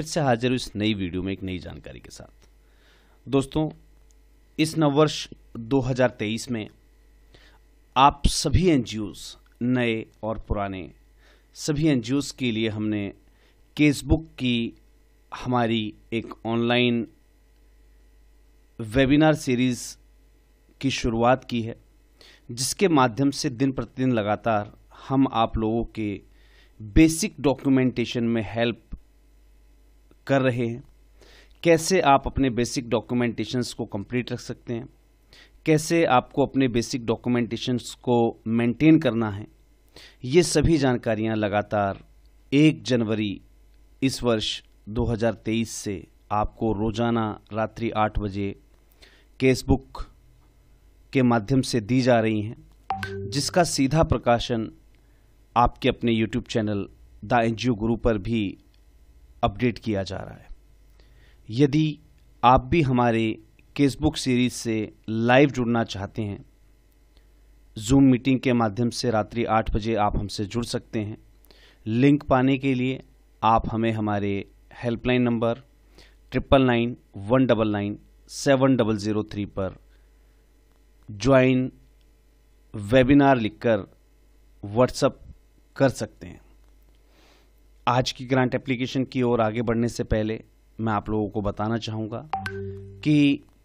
फिर से हाजिर हूँ इस नई वीडियो में एक नई जानकारी के साथ दोस्तों इस नववर्ष 2023 में आप सभी एन नए और पुराने सभी एन के लिए हमने केसबुक की हमारी एक ऑनलाइन वेबिनार सीरीज़ की शुरुआत की है जिसके माध्यम से दिन प्रतिदिन लगातार हम आप लोगों के बेसिक डॉक्यूमेंटेशन में हेल्प कर रहे हैं कैसे आप अपने बेसिक डॉक्यूमेंटेशंस को कंप्लीट रख सकते हैं कैसे आपको अपने बेसिक डॉक्यूमेंटेशंस को मेंटेन करना है ये सभी जानकारियां लगातार एक जनवरी इस वर्ष 2023 से आपको रोज़ाना रात्रि आठ बजे केसबुक के माध्यम से दी जा रही हैं जिसका सीधा प्रकाशन आपके अपने यूट्यूब चैनल द एन गुरु पर भी अपडेट किया जा रहा है यदि आप भी हमारे केसबुक सीरीज से लाइव जुड़ना चाहते हैं जूम मीटिंग के माध्यम से रात्रि आठ बजे आप हमसे जुड़ सकते हैं लिंक पाने के लिए आप हमें हमारे helpline number triple nine one double nine seven double zero three पर ज्वाइन वेबिनार लिखकर व्हाट्सअप कर सकते हैं आज की ग्रांट एप्लीकेशन की ओर आगे बढ़ने से पहले मैं आप लोगों को बताना चाहूँगा कि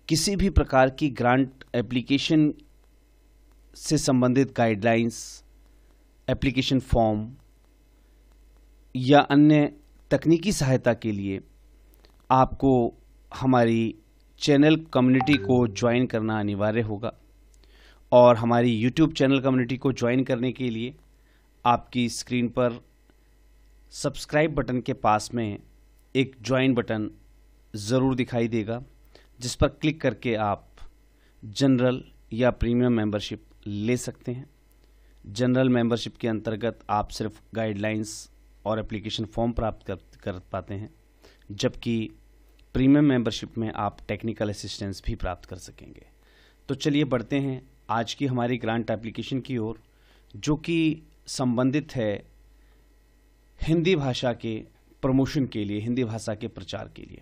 किसी भी प्रकार की ग्रांट एप्लीकेशन से संबंधित गाइडलाइंस एप्लीकेशन फॉर्म या अन्य तकनीकी सहायता के लिए आपको हमारी चैनल कम्युनिटी को ज्वाइन करना अनिवार्य होगा और हमारी यूट्यूब चैनल कम्युनिटी को ज्वाइन करने के लिए आपकी स्क्रीन पर सब्सक्राइब बटन के पास में एक ज्वाइन बटन ज़रूर दिखाई देगा जिस पर क्लिक करके आप जनरल या प्रीमियम मेंबरशिप ले सकते हैं जनरल मेंबरशिप के अंतर्गत आप सिर्फ गाइडलाइंस और एप्लीकेशन फॉर्म प्राप्त कर, कर पाते हैं जबकि प्रीमियम मेंबरशिप में आप टेक्निकल असिस्टेंस भी प्राप्त कर सकेंगे तो चलिए बढ़ते हैं आज की हमारी ग्रांट एप्लीकेशन की ओर जो कि संबंधित है हिंदी भाषा के प्रमोशन के लिए हिंदी भाषा के प्रचार के लिए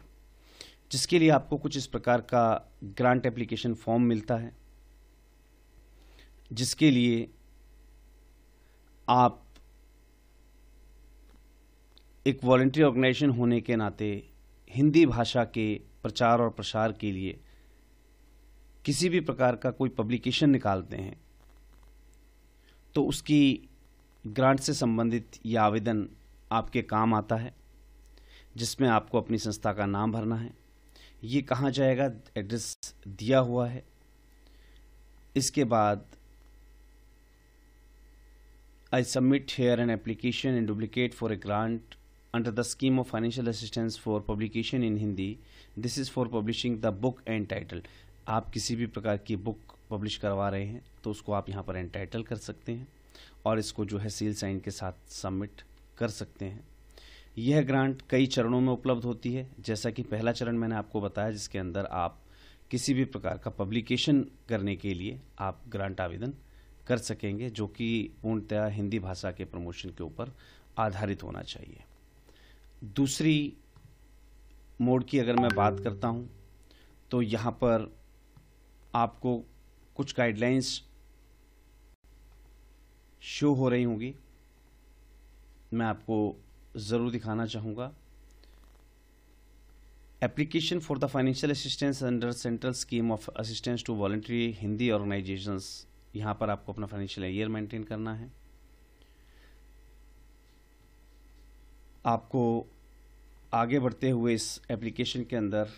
जिसके लिए आपको कुछ इस प्रकार का ग्रांट एप्लीकेशन फॉर्म मिलता है जिसके लिए आप एक वॉल्ट्री ऑर्गेनाइजेशन होने के नाते हिंदी भाषा के प्रचार और प्रसार के लिए किसी भी प्रकार का कोई पब्लिकेशन निकालते हैं तो उसकी ग्रांट से संबंधित यह आवेदन आपके काम आता है जिसमें आपको अपनी संस्था का नाम भरना है ये कहाँ जाएगा एड्रेस दिया हुआ है इसके बाद I submit here an application in duplicate for a grant under the scheme of financial assistance for publication in Hindi this is for publishing the book and title आप किसी भी प्रकार की बुक पब्लिश करवा रहे हैं तो उसको आप यहाँ पर टाइटल कर सकते हैं और इसको जो है सील साइन के साथ सबमिट कर सकते हैं यह ग्रांट कई चरणों में उपलब्ध होती है जैसा कि पहला चरण मैंने आपको बताया जिसके अंदर आप किसी भी प्रकार का पब्लिकेशन करने के लिए आप ग्रांट आवेदन कर सकेंगे जो कि पूर्णतया हिंदी भाषा के प्रमोशन के ऊपर आधारित होना चाहिए दूसरी मोड की अगर मैं बात करता हूं तो यहाँ पर आपको कुछ गाइडलाइंस शो हो रही होंगी मैं आपको ज़रूर दिखाना चाहूँगा application for the financial assistance under central scheme of assistance to voluntary Hindi organisations यहाँ पर आपको अपना फाइनेंशियल ईयर मेंटेन करना है आपको आगे बढ़ते हुए इस एप्लीकेशन के अंदर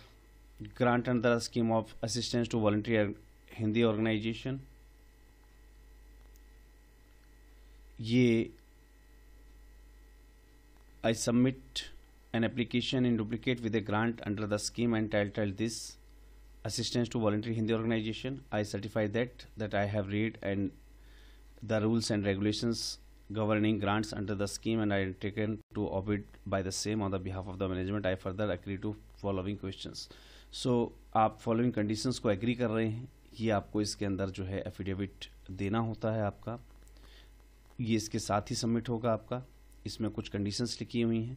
grant under scheme of assistance to voluntary Hindi organisation ये I submit an application in duplicate with a grant under the scheme entitled this assistance to voluntary Hindi organization. I certify that that I have read and the rules and regulations governing grants under the scheme and I am taken to obit by the same on the behalf of the management. I further agree to following questions. So आप following conditions को agree कर रहे हैं ये आपको इसके अंदर जो है affidavit देना होता है आपका ये इसके साथ ही submit होगा आपका इसमें कुछ कंडीशंस लिखी हुई हैं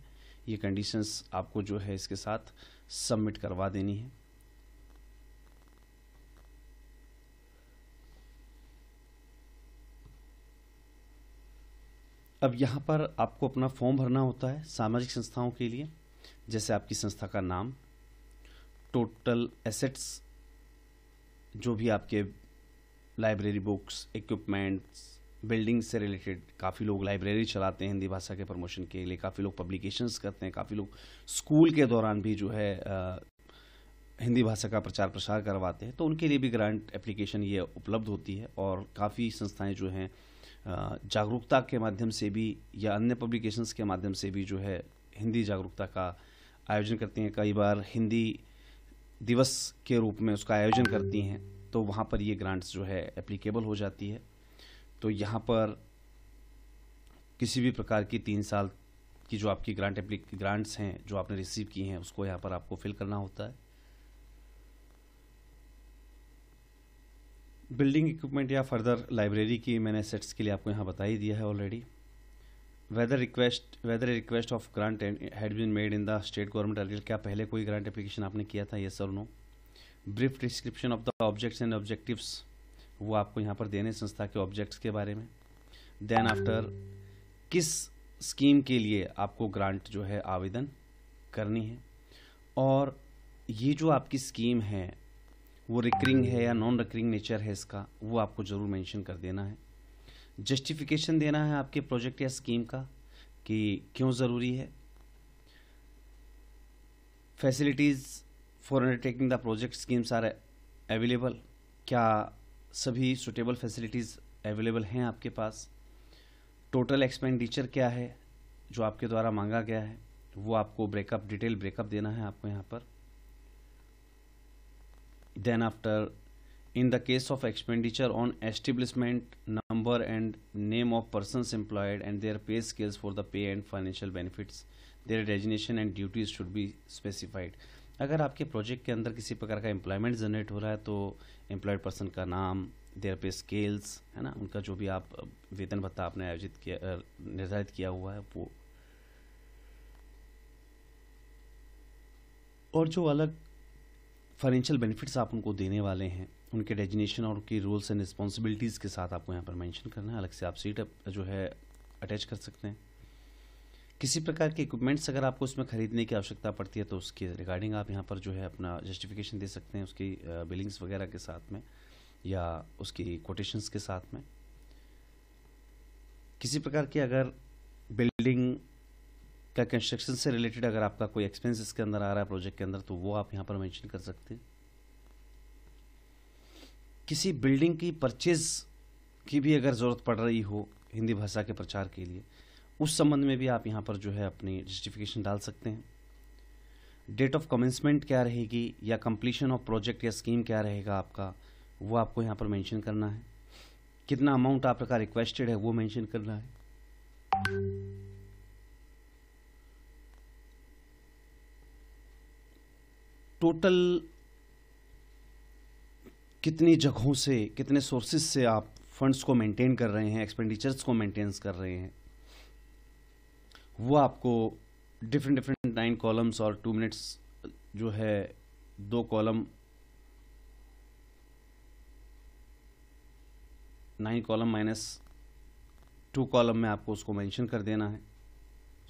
ये कंडीशंस आपको जो है इसके साथ सबमिट करवा देनी है अब यहाँ पर आपको अपना फॉर्म भरना होता है सामाजिक संस्थाओं के लिए जैसे आपकी संस्था का नाम टोटल एसेट्स जो भी आपके लाइब्रेरी बुक्स इक्विपमेंट्स बिल्डिंग से रिलेटेड काफ़ी लोग लाइब्रेरी चलाते हैं हिंदी भाषा के प्रमोशन के लिए काफ़ी लोग पब्लिकेशंस करते हैं काफ़ी लोग स्कूल के दौरान भी जो है आ, हिंदी भाषा का प्रचार प्रसार करवाते हैं तो उनके लिए भी ग्रांट एप्लीकेशन ये उपलब्ध होती है और काफ़ी संस्थाएं जो हैं जागरूकता के माध्यम से भी या अन्य पब्लिकेशंस के माध्यम से भी जो है हिंदी जागरूकता का आयोजन करती हैं कई बार हिंदी दिवस के रूप में उसका आयोजन करती हैं तो वहाँ पर ये ग्रांट्स जो है एप्लीकेबल हो जाती है तो यहाँ पर किसी भी प्रकार की तीन साल की जो आपकी ग्रांट एप्लिक ग्रांट्स हैं जो आपने रिसीव की हैं उसको यहाँ पर आपको फिल करना होता है बिल्डिंग इक्विपमेंट या फर्दर लाइब्रेरी की मैंने सेट्स के लिए आपको यहाँ बता ही दिया है already whether request whether request of grant had been made in the state government earlier क्या पहले कोई ग्रांट एप्लीकेशन आपने किया था ये sir no brief description of the objects and objectives वो आपको यहाँ पर देने संस्था के ऑब्जेक्ट्स के बारे में देन आफ्टर किस स्कीम के लिए आपको ग्रांट जो है आवेदन करनी है और ये जो आपकी स्कीम है वो रिकरिंग है या नॉन रिकरिंग नेचर है इसका वो आपको ज़रूर मेंशन कर देना है जस्टिफिकेशन देना है आपके प्रोजेक्ट या स्कीम का कि क्यों ज़रूरी है facilities for undertaking the project schemes are available क्या सभी सुटेबल फैसिलिटीज़ अवेलेबल हैं आपके पास टोटल एक्सपेंडिचर क्या है जो आपके द्वारा मांगा गया है वो आपको ब्रेकअप डिटेल ब्रेकअप देना है आपको यहाँ पर then after in the case of expenditure on establishment number and name of person employed and their pay scales for the pay and financial benefits their designation and duties should be specified अगर आपके project के अंदर किसी प्रकार का employment generate हो रहा है तो एम्प्लॉयड पर्सन का नाम देयर पे स्केल्स है ना उनका जो भी आप वेतन भत्ता आपने आयोजित किया निर्धारित किया हुआ है वो और जो अलग फाइनेंशियल बेनिफिट्स आप उनको देने वाले हैं उनके डेजिनेशन और उनकी रोल्स एंड रिस्पॉन्सिबिलिटीज़ के साथ आपको यहाँ पर मेंशन करना है अलग से आप सीट जो है अटैच कर सकते हैं किसी प्रकार के इक्विपमेंट्स अगर आपको उसमें खरीदने की आवश्यकता पड़ती है तो उसके रिगार्डिंग आप यहाँ पर जो है अपना जस्टिफिकेशन दे सकते हैं उसकी बिलिंग्स वगैरह के साथ में या उसकी कोटेशंस के साथ में किसी प्रकार की अगर बिल्डिंग का कंस्ट्रक्शन से रिलेटेड अगर आपका कोई एक्सपेंस इसके अंदर आ रहा है प्रोजेक्ट के अंदर तो वो आप यहाँ पर मैंशन कर सकते हैं किसी बिल्डिंग की परचेज की भी अगर ज़रूरत पड़ रही हो हिंदी भाषा के प्रचार के लिए उस संबंध में भी आप यहाँ पर जो है अपनी जस्टिफिकेशन डाल सकते हैं डेट ऑफ कमेंसमेंट क्या रहेगी या कंप्लीशन ऑफ प्रोजेक्ट या स्कीम क्या रहेगा आपका वो आपको यहाँ पर मेंशन करना है कितना अमाउंट आपका रिक्वेस्टेड है वो मेंशन करना है टोटल कितनी जगहों से कितने सोर्सेज से आप फंड्स को मेंटेन कर रहे हैं एक्सपेंडिचर्स को मेंटेन कर रहे हैं वो आपको डिफरेंट डिफरेंट नाइन कॉलम्स और टू मिनट्स जो है दो column nine column minus two column में आपको उसको मेंशन कर देना है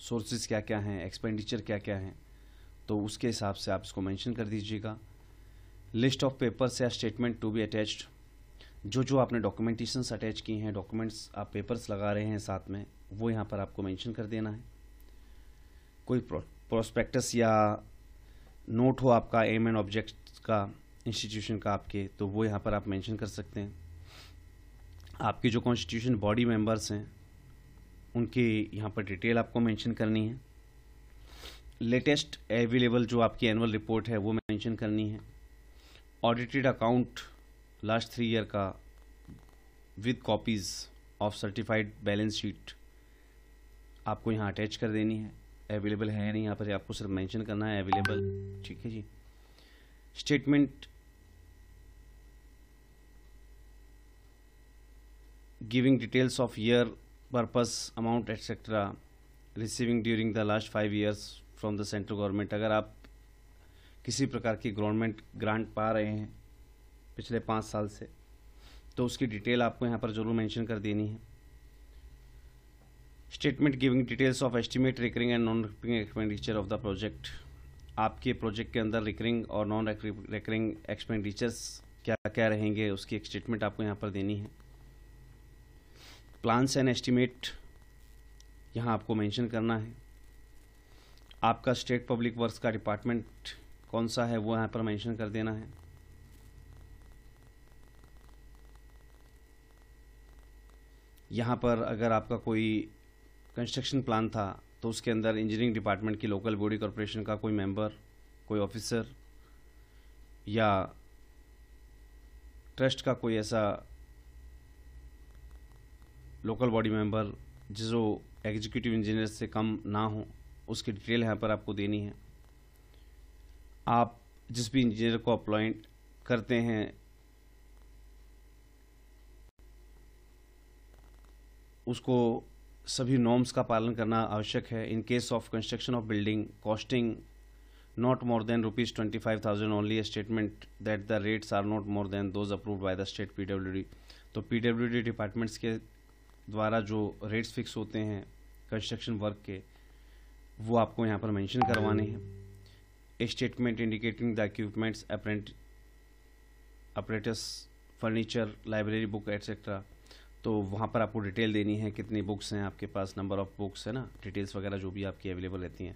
सोर्सेज क्या क्या हैं एक्सपेंडिचर क्या क्या हैं तो उसके हिसाब से आप इसको मेंशन कर दीजिएगा लिस्ट ऑफ पेपर्स या स्टेटमेंट टू बी अटैच्ड जो जो आपने डॉक्यूमेंटेशंस अटैच किए हैं डॉक्यूमेंट्स आप पेपर्स लगा रहे हैं साथ में वो यहाँ पर आपको मैंशन कर देना है कोई प्रोस्पेक्टस या नोट हो आपका एम एंड ऑब्जेक्ट का इंस्टीट्यूशन का आपके तो वो यहाँ पर आप मेंशन कर सकते हैं आपके जो कॉन्स्टिट्यूशन बॉडी मेंबर्स हैं उनके यहाँ पर डिटेल आपको मेंशन करनी है लेटेस्ट अवेलेबल जो आपकी एनुअल रिपोर्ट है वो मेंशन करनी है audited account last three year का with copies of certified balance sheet आपको यहाँ अटैच कर देनी है अवेलेबल है नहीं यहाँ पर आपको सिर्फ मेंशन करना है अवेलेबल ठीक है जी statement giving details of year purpose amount etcetera receiving during the last five years from the central government अगर आप किसी प्रकार की गवर्नमेंट ग्रांट पा रहे हैं पिछले पाँच साल से तो उसकी डिटेल आपको यहाँ पर ज़रूर मेंशन कर देनी है statement giving details of estimate recurring and non recurring expenditure of the project आपके प्रोजेक्ट के अंदर रिकरिंग और नॉन रिकरिंग एक्सपेंडिचर्स क्या क्या रहेंगे उसकी एक स्टेटमेंट आपको यहाँ पर देनी है प्लान्स एंड एस्टिमेट यहाँ आपको मैंशन करना है आपका स्टेट पब्लिक वर्क्स का डिपार्टमेंट कौन सा है वो यहाँ पर मैंशन कर देना है यहाँ पर अगर आपका कोई कंस्ट्रक्शन प्लान था तो उसके अंदर इंजीनियरिंग डिपार्टमेंट की लोकल बॉडी कॉरपोरेशन का कोई मेंबर कोई ऑफिसर या ट्रस्ट का कोई ऐसा लोकल बॉडी मेंबर जो एग्जीक्यूटिव इंजीनियर से कम ना हो उसकी डिटेल यहाँ पर आपको देनी है आप जिस भी इंजीनियर को अपॉइंट करते हैं उसको सभी नॉर्म्स का पालन करना आवश्यक है in case of construction of building costing not more than rupees twenty five thousand only statement that the rates are not more than those approved by the state PWD तो पीडब्ल्यूडी डिपार्टमेंट्स के द्वारा जो rates fix होते हैं construction work के वो आपको यहाँ पर मैंशन करवाने हैं स्टेटमेंट इंडिकेटिंग द इक्विपमेंट्स अप्रेंट apparatus furniture library book etcetera तो वहाँ पर आपको डिटेल देनी है कितनी बुक्स हैं आपके पास नंबर ऑफ़ बुक्स है ना डिटेल्स वगैरह जो भी आपकी अवेलेबल रहती हैं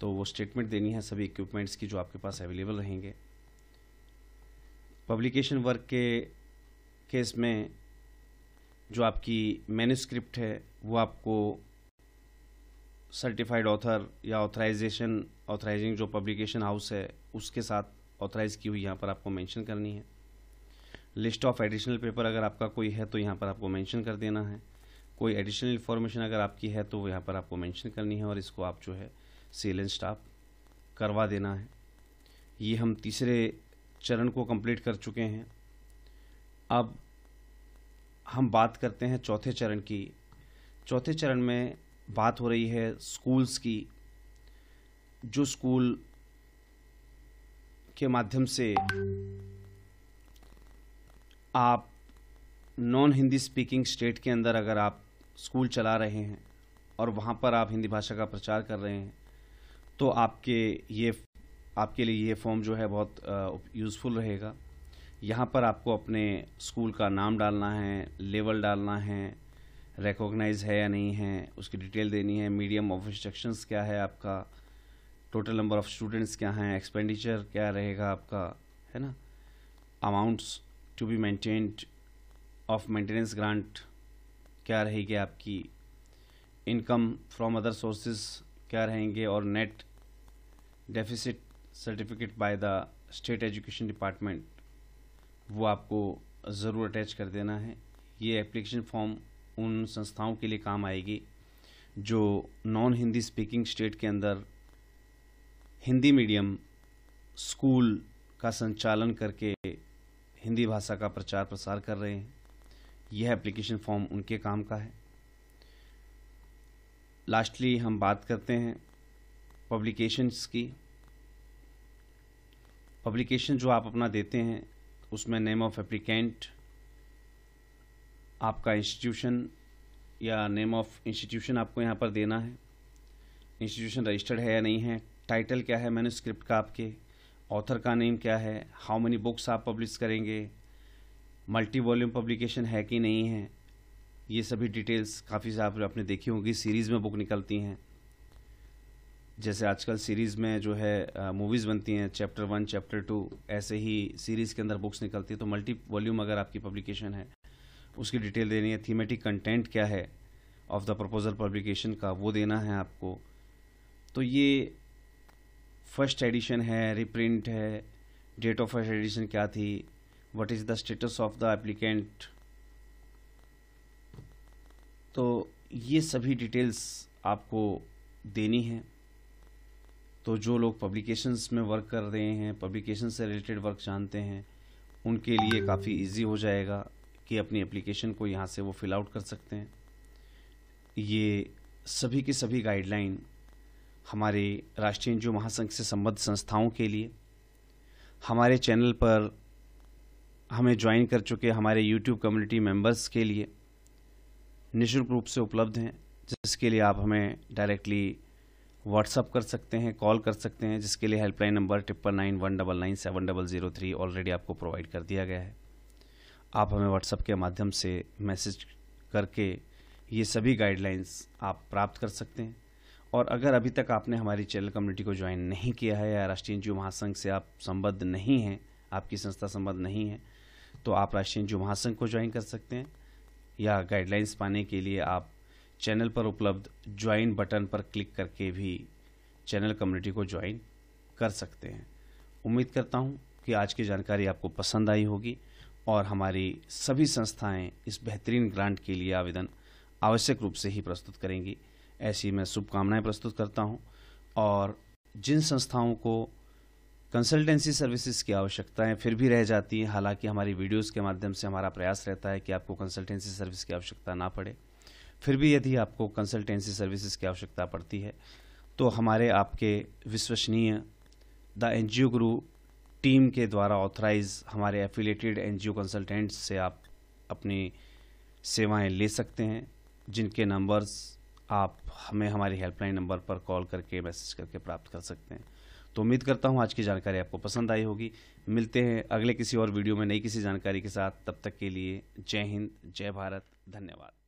तो वो स्टेटमेंट देनी है सभी इक्विपमेंट्स की जो आपके पास अवेलेबल रहेंगे पब्लिकेशन वर्क के केस में जो आपकी मैन्यूस्क्रिप्ट है वो आपको सर्टिफाइड ऑथर या ऑथराइजेशन ऑथराइजिंग जो पब्लिकेशन हाउस है उसके साथ ऑथराइज़ की हुई यहाँ पर आपको मेंशन करनी है लिस्ट ऑफ एडिशनल पेपर अगर आपका कोई है तो यहाँ पर आपको मेंशन कर देना है कोई एडिशनल इन्फॉर्मेशन अगर आपकी है तो यहाँ पर आपको मेंशन करनी है और इसको आप जो है सेल स्टाफ करवा देना है ये हम तीसरे चरण को कंप्लीट कर चुके हैं अब हम बात करते हैं चौथे चरण की चौथे चरण में बात हो रही है स्कूल्स की जो स्कूल के माध्यम से आप नॉन हिंदी स्पीकिंग स्टेट के अंदर अगर आप स्कूल चला रहे हैं और वहाँ पर आप हिंदी भाषा का प्रचार कर रहे हैं तो आपके ये आपके लिए ये फॉर्म जो है बहुत यूज़फुल रहेगा यहाँ पर आपको अपने स्कूल का नाम डालना है लेवल डालना है रिकॉग्नाइज है या नहीं है उसकी डिटेल देनी है मीडियम ऑफ इंस्ट्रक्शंस क्या है आपका टोटल नंबर ऑफ़ स्टूडेंट्स क्या हैं एक्सपेंडिचर क्या रहेगा आपका है ना amounts to be maintained of maintenance grant क्या रहेगी आपकी इनकम फ्रॉम अदर सोर्सेस क्या रहेंगे और net deficit certificate by the state education department वो आपको ज़रूर अटैच कर देना है ये एप्लीकेशन फॉर्म उन संस्थाओं के लिए काम आएगी जो नॉन हिंदी स्पीकिंग स्टेट के अंदर हिंदी मीडियम स्कूल का संचालन करके हिंदी भाषा का प्रचार प्रसार कर रहे हैं यह एप्लीकेशन फॉर्म उनके काम का है लास्टली हम बात करते हैं पब्लिकेशंस की पब्लिकेशन जो आप अपना देते हैं उसमें नेम ऑफ एप्लीकेंट आपका इंस्टीट्यूशन या नेम ऑफ इंस्टीट्यूशन आपको यहाँ पर देना है इंस्टीट्यूशन रजिस्टर्ड है या नहीं है टाइटल क्या है मैन्यूस्क्रिप्ट का आपके ऑथर का नेम क्या है हाउ मेनी बुक्स आप पब्लिश करेंगे मल्टी वॉल्यूम पब्लिकेशन है कि नहीं है ये सभी डिटेल्स काफ़ी आप आपने देखी होंगी सीरीज़ में बुक निकलती हैं जैसे आजकल सीरीज़ में जो है मूवीज़ बनती हैं चैप्टर वन चैप्टर टू ऐसे ही सीरीज़ के अंदर बुक्स निकलती है तो मल्टी वॉल्यूम अगर आपकी पब्लिकेशन है उसकी डिटेल देनी है थीमेटिक कंटेंट क्या है ऑफ द प्रपोजल पब्लिकेशन का वो देना है आपको तो ये फर्स्ट एडिशन है रिप्रिंट है डेट ऑफ फर्स्ट एडिशन क्या थी what is the status of the applicant तो ये सभी डिटेल्स आपको देनी है तो जो लोग पब्लिकेशंस में वर्क कर रहे हैं पब्लिकेशन से रिलेटेड वर्क जानते हैं उनके लिए काफ़ी इजी हो जाएगा कि अपनी एप्लीकेशन को यहाँ से वो फिल आउट कर सकते हैं ये सभी के सभी गाइडलाइन हमारे राष्ट्रीय एनजीओ महासंघ से संबद्ध संस्थाओं के लिए हमारे चैनल पर हमें ज्वाइन कर चुके हमारे यूट्यूब कम्युनिटी मेंबर्स के लिए निशुल्क रूप से उपलब्ध हैं जिसके लिए आप हमें डायरेक्टली व्हाट्सअप कर सकते हैं कॉल कर सकते हैं जिसके लिए helpline number triple nine one double nine seven double zero three already आपको प्रोवाइड कर दिया गया है आप हमें व्हाट्सअप के माध्यम से मैसेज करके ये सभी गाइडलाइंस आप प्राप्त कर सकते हैं और अगर अभी तक आपने हमारी चैनल कम्युनिटी को ज्वाइन नहीं किया है या राष्ट्रीय एन महासंघ से आप संबद्ध नहीं हैं आपकी संस्था संबद्ध नहीं है तो आप राष्ट्रीय एन महासंघ को ज्वाइन कर सकते हैं या गाइडलाइंस पाने के लिए आप चैनल पर उपलब्ध ज्वाइन बटन पर क्लिक करके भी चैनल कम्युनिटी को ज्वाइन कर सकते हैं उम्मीद करता हूँ कि आज की जानकारी आपको पसंद आई होगी और हमारी सभी संस्थाएं इस बेहतरीन ग्रांट के लिए आवेदन आवश्यक रूप से ही प्रस्तुत करेंगी ऐसी मैं शुभकामनाएं प्रस्तुत करता हूं और जिन संस्थाओं को कंसल्टेंसी सर्विसेज की आवश्यकताएं फिर भी रह जाती हैं हालांकि हमारी वीडियोस के माध्यम से हमारा प्रयास रहता है कि आपको कंसल्टेंसी सर्विस की आवश्यकता ना पड़े फिर भी यदि आपको कंसल्टेंसी सर्विसेज की आवश्यकता पड़ती है तो हमारे आपके विश्वसनीय द एन गुरु टीम के द्वारा ऑथराइज हमारे एफिलेटेड एन कंसल्टेंट्स से आप अपनी सेवाएं ले सकते हैं जिनके नंबर्स आप हमें हमारी हेल्पलाइन नंबर पर कॉल करके मैसेज करके प्राप्त कर सकते हैं तो उम्मीद करता हूँ आज की जानकारी आपको पसंद आई होगी मिलते हैं अगले किसी और वीडियो में नई किसी जानकारी के साथ तब तक के लिए जय हिंद जय भारत धन्यवाद